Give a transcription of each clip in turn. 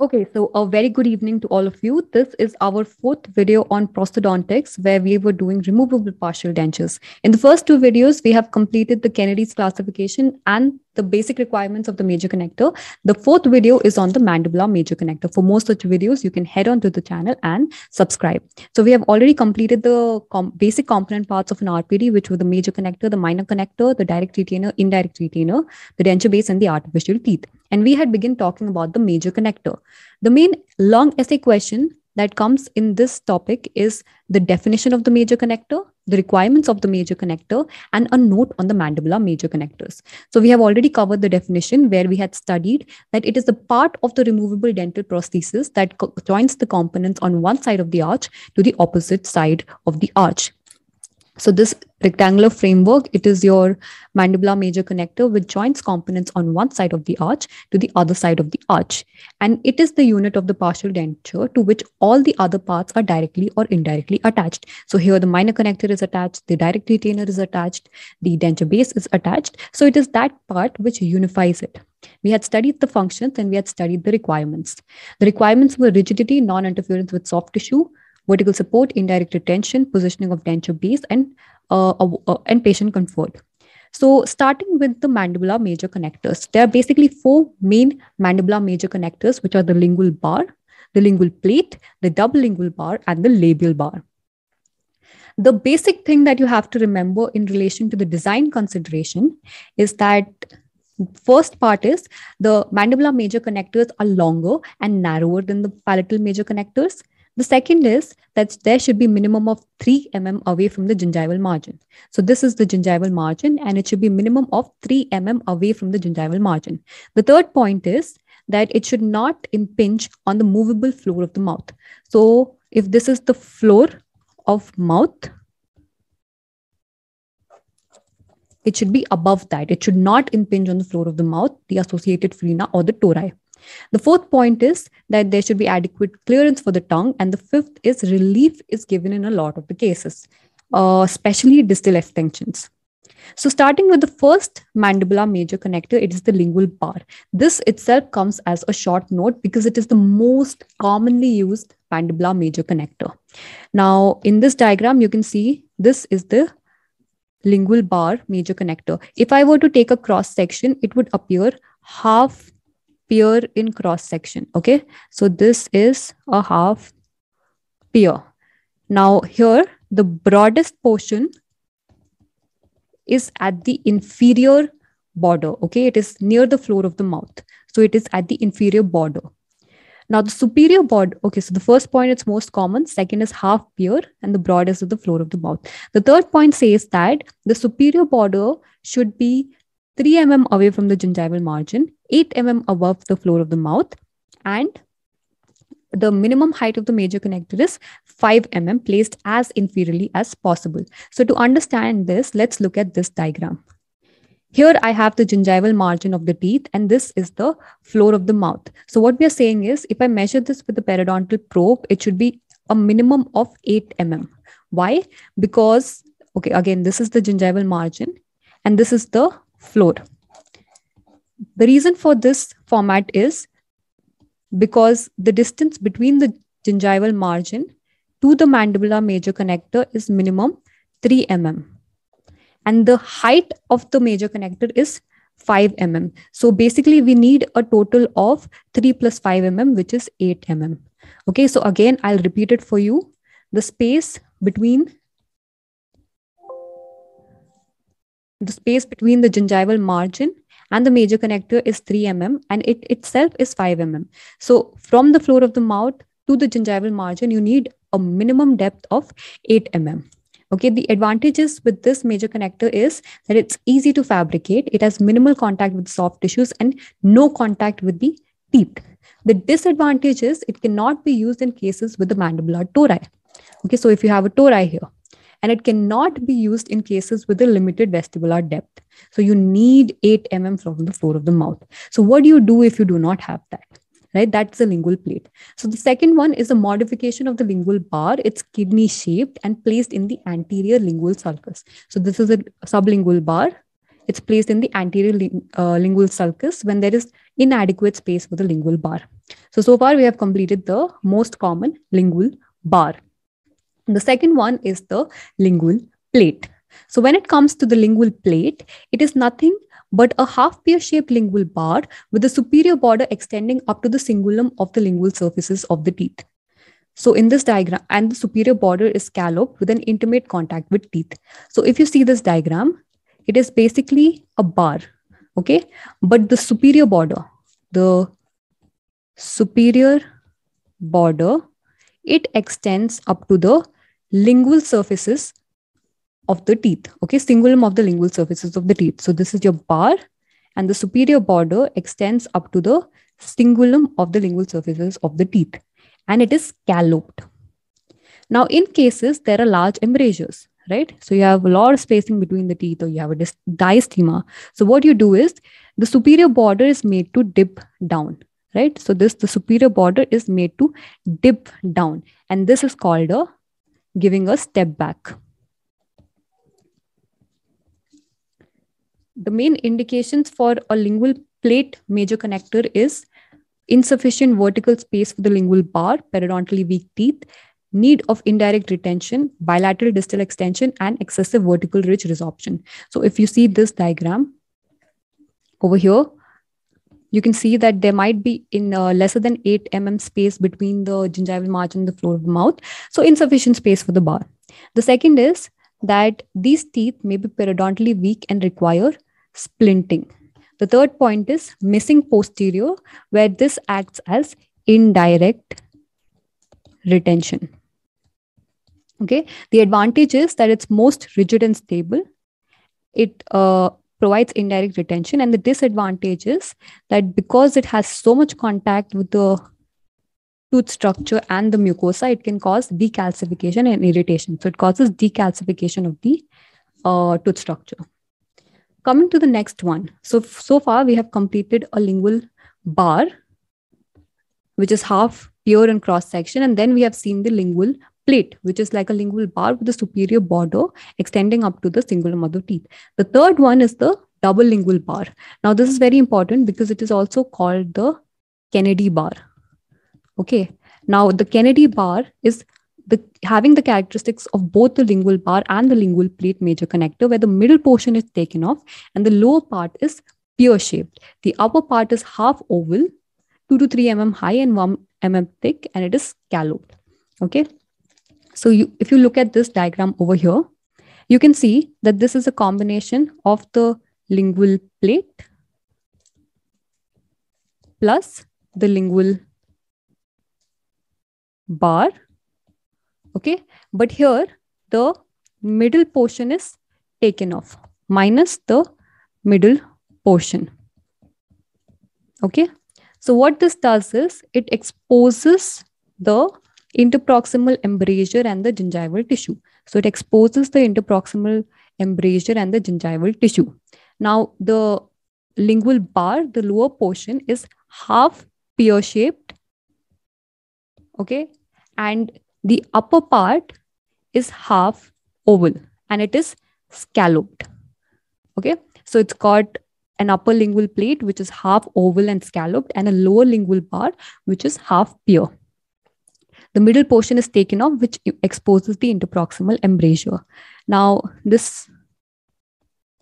Okay, so a very good evening to all of you. This is our fourth video on prosthodontics, where we were doing removable partial dentures. In the first two videos, we have completed the Kennedy's classification and the basic requirements of the major connector. The fourth video is on the mandibular major connector. For more such videos, you can head on to the channel and subscribe. So we have already completed the com basic component parts of an RPD, which were the major connector, the minor connector, the direct retainer, indirect retainer, the denture base, and the artificial teeth. And we had begun talking about the major connector. The main long essay question that comes in this topic is the definition of the major connector, the requirements of the major connector, and a note on the mandibular major connectors. So we have already covered the definition where we had studied that it is the part of the removable dental prosthesis that co- joins the components on one side of the arch to the opposite side of the arch. So this rectangular framework, it is your mandibular major connector which joins components on one side of the arch to the other side of the arch. And it is the unit of the partial denture to which all the other parts are directly or indirectly attached. So here the minor connector is attached, the direct retainer is attached, the denture base is attached. So it is that part which unifies it. We had studied the functions and we had studied the requirements. The requirements were rigidity, non-interference with soft tissue, vertical support, indirect retention, positioning of denture base, and uh, uh, and patient comfort. So starting with the mandibular major connectors, there are basically four main mandibular major connectors, which are the lingual bar, the lingual plate, the double lingual bar, and the labial bar. The basic thing that you have to remember in relation to the design consideration is that first part is the mandibular major connectors are longer and narrower than the palatal major connectors the second is that there should be minimum of 3 mm away from the gingival margin. So this is the gingival margin and it should be minimum of 3 mm away from the gingival margin. The third point is that it should not impinge on the movable floor of the mouth. So if this is the floor of mouth, it should be above that. It should not impinge on the floor of the mouth, the associated frena or the tori. The fourth point is that there should be adequate clearance for the tongue. And the fifth is relief is given in a lot of the cases, uh, especially distal extensions. So starting with the first mandibular major connector, it is the lingual bar. This itself comes as a short note because it is the most commonly used mandibular major connector. Now in this diagram, you can see this is the lingual bar major connector. If I were to take a cross section, it would appear half pier in cross section okay so this is a half pier now here the broadest portion is at the inferior border okay it is near the floor of the mouth so it is at the inferior border now the superior border okay so the first point it's most common second is half pier and the broadest of the floor of the mouth the third point says that the superior border should be 3 mm away from the gingival margin 8 mm above the floor of the mouth and the minimum height of the major connector is 5 mm placed as inferiorly as possible. So to understand this, let's look at this diagram. Here I have the gingival margin of the teeth and this is the floor of the mouth. So what we are saying is if I measure this with the periodontal probe, it should be a minimum of 8 mm. Why? Because, okay, again, this is the gingival margin and this is the floor the reason for this format is because the distance between the gingival margin to the mandibular major connector is minimum 3 mm and the height of the major connector is 5 mm. So basically we need a total of 3 plus 5 mm which is 8 mm. Okay, so again I'll repeat it for you. The space between the space between the gingival margin and the major connector is 3 mm and it itself is 5 mm so from the floor of the mouth to the gingival margin you need a minimum depth of 8 mm okay the advantages with this major connector is that it's easy to fabricate it has minimal contact with soft tissues and no contact with the teeth the disadvantage is it cannot be used in cases with the mandibular tori okay so if you have a tori here and it cannot be used in cases with a limited vestibular depth. So you need 8 mm from the floor of the mouth. So what do you do if you do not have that? Right, that's the lingual plate. So the second one is a modification of the lingual bar. It's kidney shaped and placed in the anterior lingual sulcus. So this is a sublingual bar. It's placed in the anterior ling uh, lingual sulcus when there is inadequate space for the lingual bar. So, so far we have completed the most common lingual bar. The second one is the lingual plate. So when it comes to the lingual plate, it is nothing but a half pear shaped lingual bar with the superior border extending up to the cingulum of the lingual surfaces of the teeth. So in this diagram, and the superior border is scalloped with an intimate contact with teeth. So if you see this diagram, it is basically a bar, okay? But the superior border, the superior border, it extends up to the lingual surfaces of the teeth. Okay, cingulum of the lingual surfaces of the teeth. So this is your bar, and the superior border extends up to the cingulum of the lingual surfaces of the teeth, and it is scalloped. Now, in cases there are large embrasures, right? So you have a lot of spacing between the teeth, or you have a diastema. So what you do is the superior border is made to dip down, right? So this the superior border is made to dip down, and this is called a giving a step back. The main indications for a lingual plate major connector is insufficient vertical space for the lingual bar, periodontally weak teeth, need of indirect retention, bilateral distal extension, and excessive vertical ridge resorption. So if you see this diagram over here, you can see that there might be in uh, lesser than 8 mm space between the gingival margin and the floor of the mouth. So insufficient space for the bar. The second is that these teeth may be periodontally weak and require splinting. The third point is missing posterior, where this acts as indirect retention. Okay, the advantage is that it's most rigid and stable. It uh, provides indirect retention. And the disadvantage is that because it has so much contact with the tooth structure and the mucosa, it can cause decalcification and irritation. So it causes decalcification of the uh, tooth structure. Coming to the next one. So, so far we have completed a lingual bar, which is half pure and cross section. And then we have seen the lingual plate, which is like a lingual bar with a superior border extending up to the singular mother teeth. The third one is the double lingual bar. Now, this is very important because it is also called the Kennedy bar. Okay. Now, the Kennedy bar is the, having the characteristics of both the lingual bar and the lingual plate major connector, where the middle portion is taken off and the lower part is pear shaped. The upper part is half oval, 2 to 3 mm high and 1 mm thick, and it is scalloped. Okay. So you, if you look at this diagram over here, you can see that this is a combination of the lingual plate plus the lingual bar. Okay, but here the middle portion is taken off minus the middle portion. Okay, so what this does is it exposes the interproximal embrasure and the gingival tissue. So it exposes the interproximal embrasure and the gingival tissue. Now the lingual bar, the lower portion is half pear shaped. Okay. And the upper part is half oval and it is scalloped. Okay. So it's got an upper lingual plate, which is half oval and scalloped, and a lower lingual bar, which is half pear. The middle portion is taken off, which exposes the interproximal embrasure. Now, this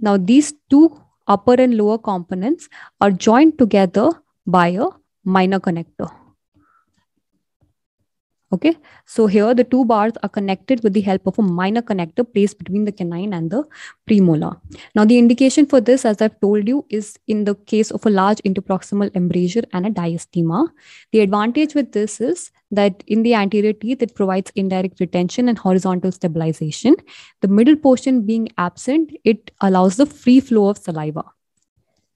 now these two upper and lower components are joined together by a minor connector. Okay, so here the two bars are connected with the help of a minor connector placed between the canine and the premolar. Now the indication for this, as I've told you, is in the case of a large interproximal embrasure and a diastema. The advantage with this is that in the anterior teeth, it provides indirect retention and horizontal stabilization. The middle portion being absent, it allows the free flow of saliva.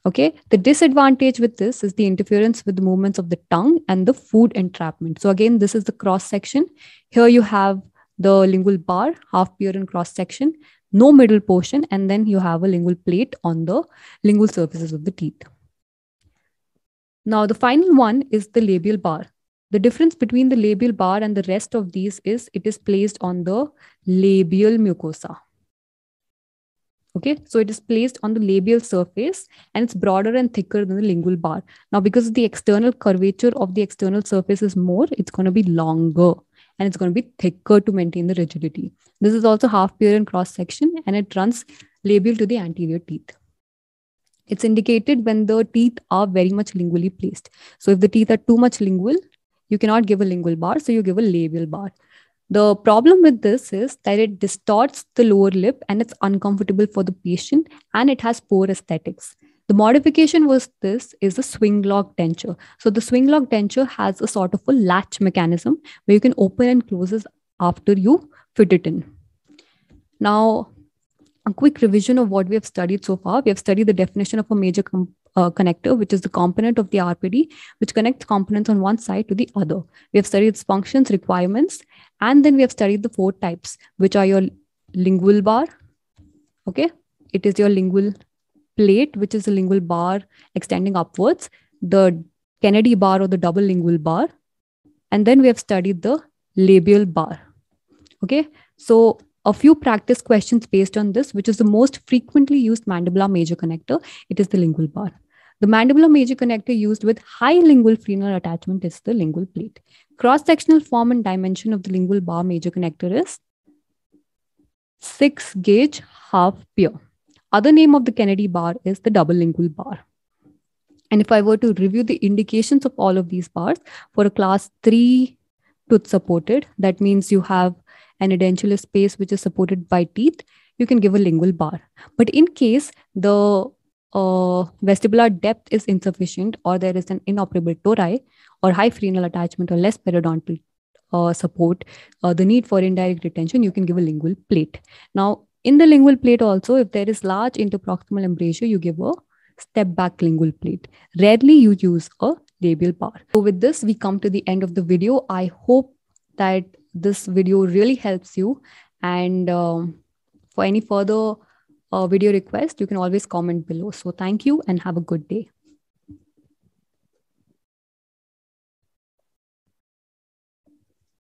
Okay. The disadvantage with this is the interference with the movements of the tongue and the food entrapment. So again, this is the cross section. Here you have the lingual bar, half pure and cross section, no middle portion, and then you have a lingual plate on the lingual surfaces of the teeth. Now, the final one is the labial bar. The difference between the labial bar and the rest of these is it is placed on the labial mucosa. Okay, so it is placed on the labial surface and it's broader and thicker than the lingual bar. Now, because the external curvature of the external surface is more, it's going to be longer and it's going to be thicker to maintain the rigidity. This is also half pair and cross section and it runs labial to the anterior teeth. It's indicated when the teeth are very much lingually placed. So if the teeth are too much lingual, you cannot give a lingual bar, so you give a labial bar. The problem with this is that it distorts the lower lip and it's uncomfortable for the patient and it has poor aesthetics. The modification was this is the swing lock denture. So the swing lock denture has a sort of a latch mechanism where you can open and close it after you fit it in. Now, a quick revision of what we have studied so far. We have studied the definition of a major uh, connector, which is the component of the RPD, which connects components on one side to the other. We have studied its functions, requirements, and then we have studied the four types, which are your lingual bar. Okay, it is your lingual plate, which is a lingual bar extending upwards, the Kennedy bar or the double lingual bar, and then we have studied the labial bar. Okay, so a few practice questions based on this, which is the most frequently used mandibular major connector. It is the lingual bar. The mandibular major connector used with high lingual frenular attachment is the lingual plate. Cross sectional form and dimension of the lingual bar major connector is 6 gauge half pier. Other name of the Kennedy bar is the double lingual bar. And if I were to review the indications of all of these bars for a class 3 tooth supported, that means you have an edentulous space which is supported by teeth, you can give a lingual bar. But in case the uh, vestibular depth is insufficient or there is an inoperable tori or high frenal attachment or less periodontal uh, support, uh, the need for indirect retention, you can give a lingual plate. Now, in the lingual plate also, if there is large interproximal embrasure, you give a step back lingual plate. Rarely you use a labial bar. So with this, we come to the end of the video. I hope that this video really helps you. And um, for any further video request, you can always comment below. So thank you and have a good day.